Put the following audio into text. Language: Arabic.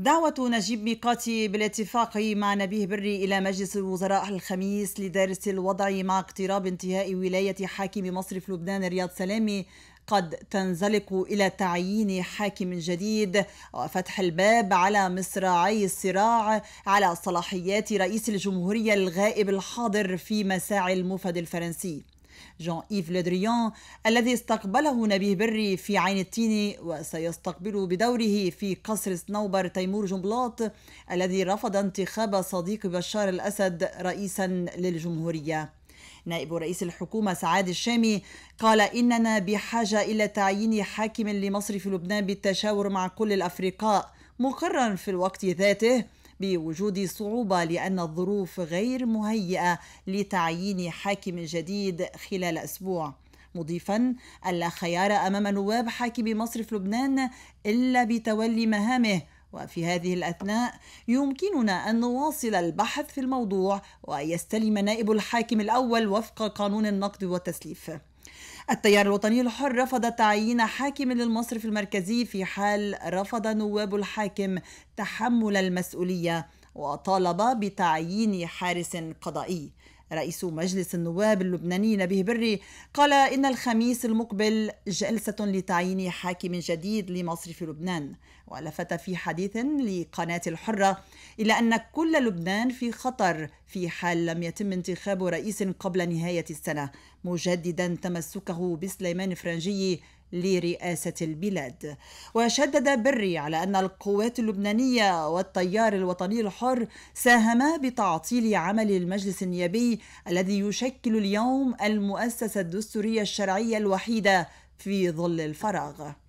دعوة نجيب ميقاتي بالاتفاق مع نبيه بري إلى مجلس الوزراء الخميس لدرس الوضع مع اقتراب انتهاء ولاية حاكم مصرف لبنان رياض سلامي قد تنزلق إلى تعيين حاكم جديد وفتح الباب على مصراعي الصراع على صلاحيات رئيس الجمهورية الغائب الحاضر في مساعي المفد الفرنسي جون إيف لودريون الذي استقبله نبيه بري في عين التين وسيستقبل بدوره في قصر صنوبر تيمور جنبلاط الذي رفض انتخاب صديق بشار الأسد رئيسا للجمهورية نائب رئيس الحكومة سعاد الشامي قال إننا بحاجة إلى تعيين حاكم لمصر في لبنان بالتشاور مع كل الأفرقاء مقرا في الوقت ذاته بوجود صعوبة لأن الظروف غير مهيئة لتعيين حاكم جديد خلال أسبوع مضيفا ألا خيار أمام نواب حاكم مصرف لبنان إلا بتولي مهامه وفي هذه الأثناء يمكننا أن نواصل البحث في الموضوع ويستلم نائب الحاكم الأول وفق قانون النقد والتسليف التيار الوطني الحر رفض تعيين حاكم للمصرف المركزي في حال رفض نواب الحاكم تحمل المسؤوليه وطالب بتعيين حارس قضائي رئيس مجلس النواب اللبناني نبيه بري قال إن الخميس المقبل جلسة لتعيين حاكم جديد لمصرف لبنان ولفت في حديث لقناة الحرة إلى أن كل لبنان في خطر في حال لم يتم انتخاب رئيس قبل نهاية السنة مجددا تمسكه بسليمان فرنجي لرئاسة البلاد وشدد بري على أن القوات اللبنانية والتيار الوطني الحر ساهما بتعطيل عمل المجلس النيابي الذي يشكل اليوم المؤسسة الدستورية الشرعية الوحيدة في ظل الفراغ